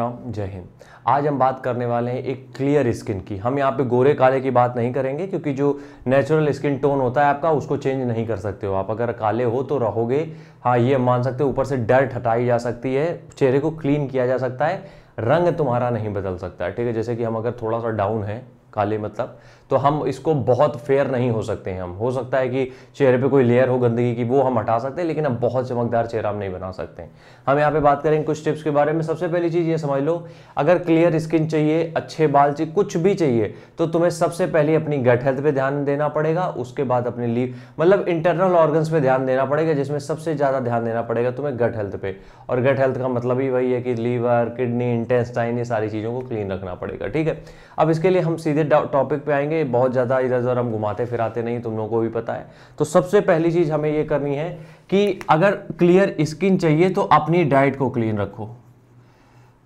राम जय हिंद आज हम बात करने वाले हैं एक क्लियर स्किन की हम यहाँ पे गोरे काले की बात नहीं करेंगे क्योंकि जो नेचुरल स्किन टोन होता है आपका उसको चेंज नहीं कर सकते हो आप अगर काले हो तो रहोगे हाँ ये मान सकते हो ऊपर से डर्ट हटाई जा सकती है चेहरे को क्लीन किया जा सकता है रंग तुम्हारा नहीं बदल सकता है ठीक है जैसे कि हम अगर थोड़ा सा डाउन है काले मतलब तो हम इसको बहुत फेयर नहीं हो सकते हैं हम हो सकता है कि चेहरे पे कोई लेयर हो गंदगी की वो हम हटा सकते हैं लेकिन हम बहुत चमकदार चेहरा हम नहीं बना सकते हैं हम यहाँ पे बात करेंगे कुछ टिप्स के बारे में सबसे पहली चीज़ ये समझ लो अगर क्लियर स्किन चाहिए अच्छे बाल चाहिए कुछ भी चाहिए तो तुम्हें सबसे पहले अपनी गट हेल्थ पर ध्यान देना पड़ेगा उसके बाद अपने लीव मतलब इंटरनल ऑर्गन्स पर ध्यान देना पड़ेगा जिसमें सबसे ज़्यादा ध्यान देना पड़ेगा तुम्हें गट हेल्थ पर और गट हेल्थ का मतलब ही वही है कि लीवर किडनी इंटेस्टाइन ये सारी चीज़ों को क्लीन रखना पड़ेगा ठीक है अब इसके लिए हम सीधे सीधे टॉपिक पे आएंगे बहुत ज़्यादा इधर उधर हम घुमाते फिराते नहीं तुम लोगों को भी पता है तो सबसे पहली चीज़ हमें ये करनी है कि अगर क्लियर स्किन चाहिए तो अपनी डाइट को क्लीन रखो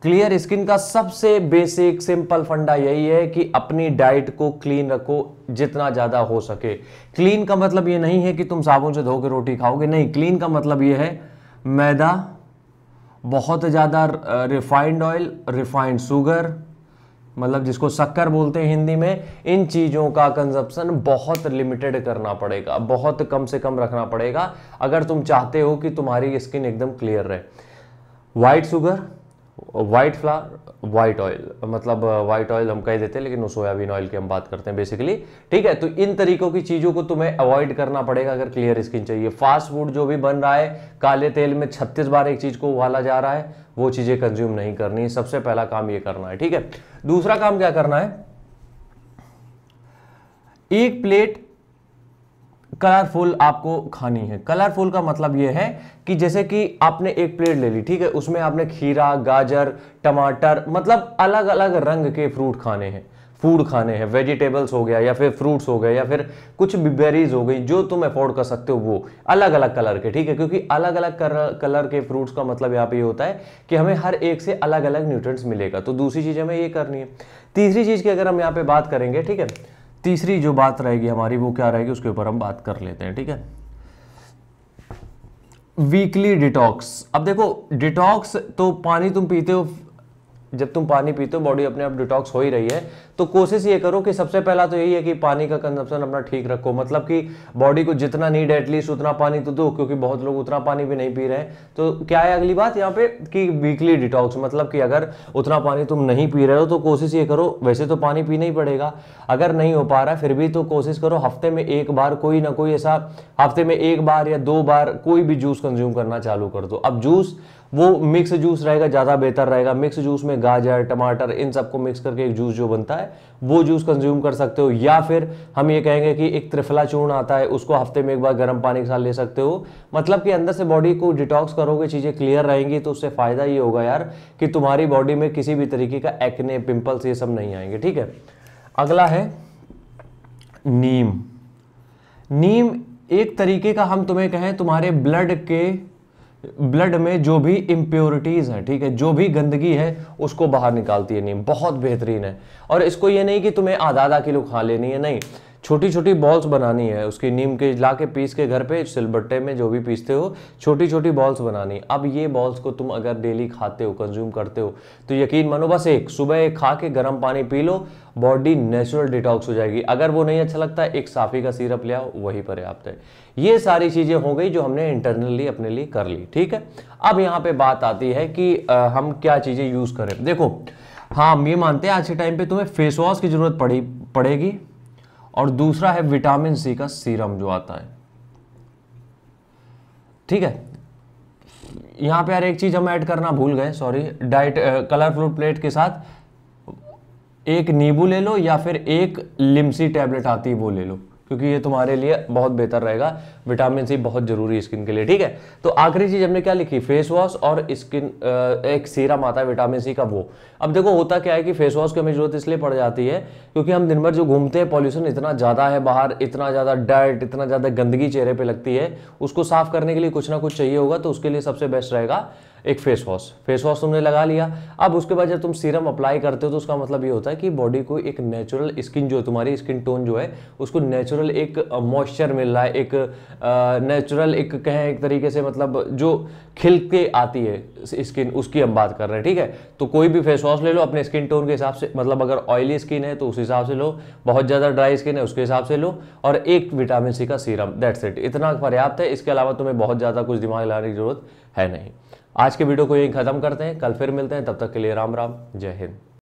क्लियर स्किन का सबसे बेसिक सिंपल फंडा यही है कि अपनी डाइट को क्लीन रखो जितना ज़्यादा हो सके क्लीन का मतलब ये नहीं है कि तुम साबुन से धो के रोटी खाओगे नहीं क्लीन का मतलब ये है मैदा बहुत ज़्यादा रिफाइंड ऑयल रिफाइंड शुगर मतलब जिसको शक्कर बोलते हैं हिंदी में इन चीज़ों का कंजप्शन बहुत लिमिटेड करना पड़ेगा बहुत कम से कम रखना पड़ेगा अगर तुम चाहते हो कि तुम्हारी स्किन एकदम क्लियर रहे white sugar white flour white oil मतलब वाइट uh, ऑयल हम कह देते हैं लेकिन सोयाबीन ऑयल की हम बात करते हैं बेसिकली ठीक है तो इन तरीकों की चीज़ों को तुम्हें अवॉइड करना पड़ेगा अगर क्लियर स्किन चाहिए फास्ट फूड जो भी बन रहा है काले तेल में छत्तीस बार एक चीज़ को उबाला जा रहा है वो चीज़ें कंज्यूम नहीं करनी है सबसे पहला काम ये करना है ठीक है दूसरा काम क्या करना है एक प्लेट कलरफुल आपको खानी है कलरफुल का मतलब यह है कि जैसे कि आपने एक प्लेट ले ली ठीक है उसमें आपने खीरा गाजर टमाटर मतलब अलग अलग रंग के फ्रूट खाने हैं फूड खाने हैं वेजिटेबल्स हो गया या फिर फ्रूट्स हो गए या फिर कुछ बेरीज हो गई जो तुम अफोर्ड कर सकते हो वो अलग अलग कलर के ठीक है क्योंकि अलग अलग कलर कलर के फ्रूट्स का मतलब यहाँ पे ये होता है कि हमें हर एक से अलग अलग न्यूट्रिएंट्स मिलेगा तो दूसरी चीज़ हमें ये करनी है तीसरी चीज़ की अगर हम यहाँ पे बात करेंगे ठीक है तीसरी जो बात रहेगी हमारी वो क्या रहेगी उसके ऊपर हम बात कर लेते हैं ठीक है वीकली डिटॉक्स अब देखो डिटॉक्स तो पानी तुम पीते हो जब तुम पानी पीते हो बॉडी अपने आप डिटॉक्स हो ही रही है तो कोशिश ये करो कि सबसे पहला तो यही है कि पानी का कंजप्शन अपना ठीक रखो मतलब कि बॉडी को जितना नीड एटलीस्ट उतना पानी तो दो क्योंकि बहुत लोग उतना पानी भी नहीं पी रहे हैं तो क्या है अगली बात यहाँ पे कि वीकली डिटॉक्स मतलब कि अगर उतना पानी तुम नहीं पी रहे हो तो कोशिश ये करो वैसे तो पानी पीना ही पड़ेगा अगर नहीं हो पा रहा फिर भी तो कोशिश करो हफ्ते में एक बार कोई ना कोई ऐसा हफ्ते में एक बार या दो बार कोई भी जूस कंज्यूम करना चालू कर दो अब जूस वो मिक्स जूस रहेगा ज़्यादा बेहतर रहेगा मिक्स जूस में गाजर टमाटर इन सबको मिक्स करके एक जूस जो बनता है वो जूस कंज्यूम कर सकते हो या फिर हम ये कहेंगे कि एक त्रिफला चूर्ण आता है उसको हफ्ते में एक बार गर्म पानी के साथ ले सकते हो मतलब कि अंदर से बॉडी को डिटॉक्स करोगे चीज़ें क्लियर रहेंगी तो उससे फ़ायदा ये होगा यार कि तुम्हारी बॉडी में किसी भी तरीके का एक्ने पिंपल्स ये सब नहीं आएंगे ठीक है अगला है नीम नीम एक तरीके का हम तुम्हें कहें तुम्हारे ब्लड के ब्लड में जो भी इम्प्योरिटीज़ हैं ठीक है जो भी गंदगी है उसको बाहर निकालती है नीम बहुत बेहतरीन है और इसको ये नहीं कि तुम्हें आधा आधा किलो खा लेनी है नहीं छोटी छोटी बॉल्स बनानी है उसकी नीम के ला के पीस के घर पे सिलबट्टे में जो भी पीसते हो छोटी छोटी बॉल्स बनानी अब ये बॉल्स को तुम अगर डेली खाते हो कंज्यूम करते हो तो यकीन मानो बस एक सुबह एक खा के गर्म पानी पी लो बॉडी नेचुरल डिटॉक्स हो जाएगी अगर वो नहीं अच्छा लगता एक साफी का सीरप ले आओ वही पर्याप्त है ये सारी चीज़ें हो गई जो हमने इंटरनली अपने लिए कर ली ठीक है अब यहाँ पे बात आती है कि हम क्या चीज़ें यूज़ करें देखो हाँ हम ये मानते हैं आज के टाइम पे तुम्हें फेस वॉश की ज़रूरत पड़ी पड़ेगी और दूसरा है विटामिन सी का सीरम जो आता है ठीक है यहां पे यार एक चीज़ हम ऐड करना भूल गए sorry diet colour fruit plate के साथ एक नींबू ले लो या फिर एक लिमसी टैबलेट आती है वो ले लो क्योंकि ये तुम्हारे लिए बहुत बेहतर रहेगा विटामिन सी बहुत जरूरी है स्किन के लिए ठीक है तो आखिरी चीज़ हमने क्या लिखी फेस वॉश और स्किन एक सीरम आता है विटामिन सी का वो अब देखो होता क्या है कि फेस वॉश की हमें जरूरत इसलिए पड़ जाती है क्योंकि हम दिन भर जो घूमते हैं पॉल्यूशन इतना ज़्यादा है बाहर इतना ज़्यादा डर्ट इतना ज़्यादा गंदगी चेहरे पर लगती है उसको साफ करने के लिए कुछ ना कुछ चाहिए होगा तो उसके लिए सबसे बेस्ट रहेगा एक फेस वॉश फेस वॉश तुमने लगा लिया अब उसके बाद जब तुम सीरम अप्लाई करते हो तो उसका मतलब ये होता है कि बॉडी को एक नेचुरल स्किन जो है तुम्हारी स्किन टोन जो है उसको नेचुरल एक मॉइस्चर मिल रहा है एक नेचुरल एक कहें एक तरीके से मतलब जो खिल के आती है स्किन उसकी हम बात कर रहे हैं ठीक है तो कोई भी फेस वॉश ले लो अपने स्किन टोन के हिसाब से मतलब अगर ऑयली स्किन है तो उस हिसाब से लो बहुत ज़्यादा ड्राई स्किन है उसके हिसाब से लो और एक विटामिन सी का सीरम दैट्स इट इतना पर्याप्त है इसके अलावा तुम्हें बहुत ज़्यादा कुछ दिमाग लगाने की जरूरत है नहीं आज के वीडियो को यहीं ख़त्म करते हैं कल फिर मिलते हैं तब तक के लिए राम राम जय हिंद